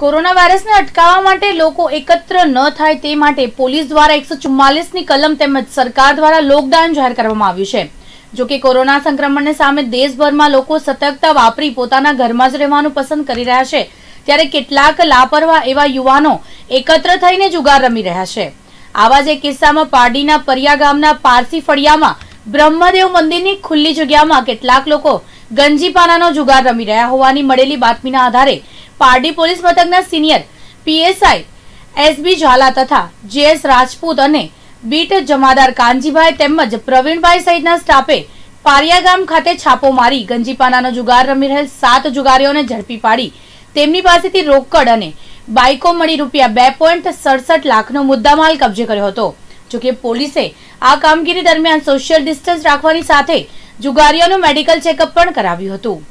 corona વાયરસને અટકાવવા માટે લોકો એકત્ર ન થાય તે માટે પોલીસ દ્વારા એકસો ચુમ્માલીસની કલમ તેમજ સરકાર દ્વારા લોકડાઉન જાહેર કરવામાં આવ્યું છે જો કે કોરોના સંક્રમણને સામે દેશભરમાં લોકો સતર્કતા વાપરી પોતાના ઘરમાં જ રહેવાનું પસંદ કરી રહ્યા છે ત્યારે કેટલાક લાપરવા એવા યુવાનો એકત્ર થઈને જુગાર રમી રહ્યા છે આવા જ એક કિસ્સામાં પારડીના પરિયા ગામના પારસી ફળિયામાં બ્રહ્મદેવ મંદિરની ખુલ્લી જગ્યામાં કેટલાક લોકો ગંજીપાનાનો જુગાર રમી રહ્યા હોવાની મળેલી બાતમીના આધારે પારડી પોલીસ મથકના સિનિયર પીએસઆઈ એસબી ઝાલા તથા જેએસ રાજપૂત અને બીટ જમાદાર કાનજીભાઈ તેમજ પ્રવીણભાઈ સહિતના સ્ટાફે પારિયા ગામ ખાતે છાપો મારી ગંજીપાનાનો જુગાર રમી રહેલ સાત જુગારીઓને ઝડપી પાડી તેમની પાસેથી રોકડ અને બાઇકો મળી રૂપિયા બે પોઈન્ટ સડસઠ લાખનો મુદ્દામાલ કબજે કર્યો હતો જોકે પોલીસે આ કામગીરી દરમિયાન સોશિયલ ડિસ્ટન્સ રાખવાની સાથે જુગારીઓનું મેડિકલ ચેકઅપ પણ કરાવ્યું હતું